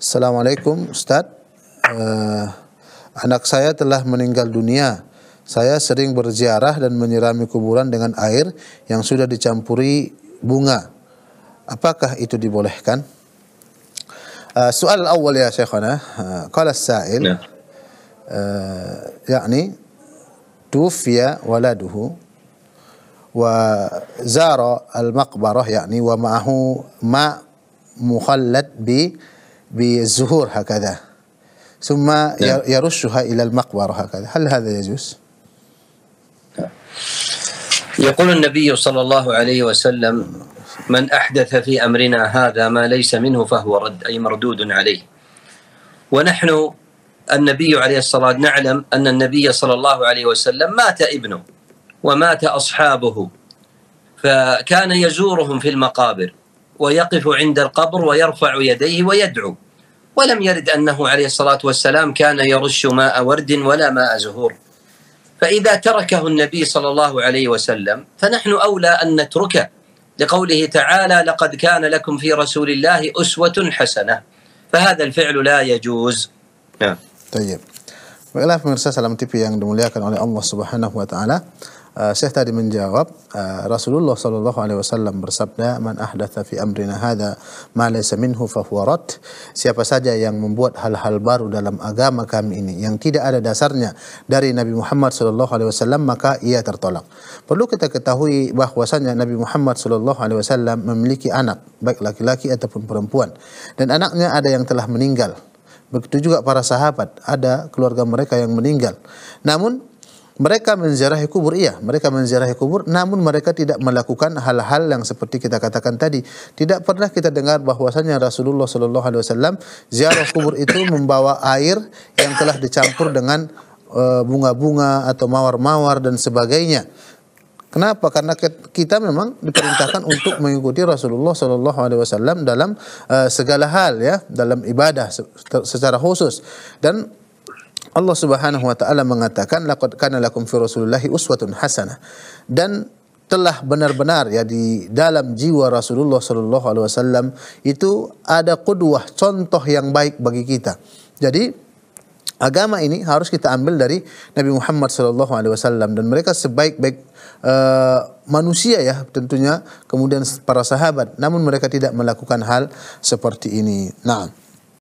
Assalamualaikum Ustaz. Uh, anak saya telah meninggal dunia. Saya sering berziarah dan menyirami kuburan dengan air yang sudah dicampuri bunga. Apakah itu dibolehkan? Uh, soal awal ya Syekhana. Uh, eh, sa'il. Ya. Uh, Ya'ni tufiya waladuhu wa zara al-maqbarah Ya'ni wa ma'ahu ma mukhallad bi بالزهور هكذا ثم نعم. يرشها إلى المقبرة هكذا هل هذا يجوز؟ يقول النبي صلى الله عليه وسلم من أحدث في أمرنا هذا ما ليس منه فهو رد أي مردود عليه ونحن النبي عليه الصلاة نعلم أن النبي صلى الله عليه وسلم مات ابنه ومات أصحابه فكان يزورهم في المقابر ويقف عند القبر ويرفع يديه ويدعو ولم يرد انه عليه الصلاه والسلام كان يرش ماء ورد ولا ماء زهور فاذا تركه النبي صلى الله عليه وسلم فنحن اولى ان نتركه لقوله تعالى لقد كان لكم في رسول الله اسوه حسنه فهذا الفعل لا يجوز نعم طيب Baiklah pemirsa Salam TV yang dimuliakan oleh Allah Subhanahu wa taala. uh, Syekh tadi menjawab uh, Rasulullah Shallallahu Alaihi Wasallam bersabda man ahdatha fi amrina hada ma laysa minhu fahuwarat siapa saja yang membuat hal-hal baru dalam agama kami ini yang tidak ada dasarnya dari Nabi Muhammad Shallallahu Alaihi Wasallam maka ia tertolak perlu kita ketahui bahwasanya Nabi Muhammad Shallallahu Alaihi Wasallam memiliki anak baik laki-laki ataupun perempuan dan anaknya ada yang telah meninggal Begitu juga para sahabat, ada keluarga mereka yang meninggal. Namun mereka menziarahi kubur iya mereka menziarahi kubur namun mereka tidak melakukan hal-hal yang seperti kita katakan tadi tidak pernah kita dengar bahwasanya Rasulullah Shallallahu Alaihi Wasallam ziarah kubur itu membawa air yang telah dicampur dengan eh, bunga-bunga atau mawar-mawar dan sebagainya Kenapa? Karena kita memang diperintahkan untuk mengikuti Rasulullah Shallallahu Alaihi Wasallam dalam uh, segala hal ya, dalam ibadah secara khusus. Dan Allah Subhanahu wa taala mengatakan laqad kana lakum fi Rasulillah uswatun hasanah dan telah benar-benar ya di dalam jiwa Rasulullah Shallallahu Alaihi Wasallam itu ada kedua contoh yang baik bagi kita. Jadi agama ini harus kita ambil dari Nabi Muhammad Shallallahu Alaihi Wasallam dan mereka sebaik-baik uh, manusia ya tentunya kemudian para sahabat. Namun mereka tidak melakukan hal seperti ini. Nah.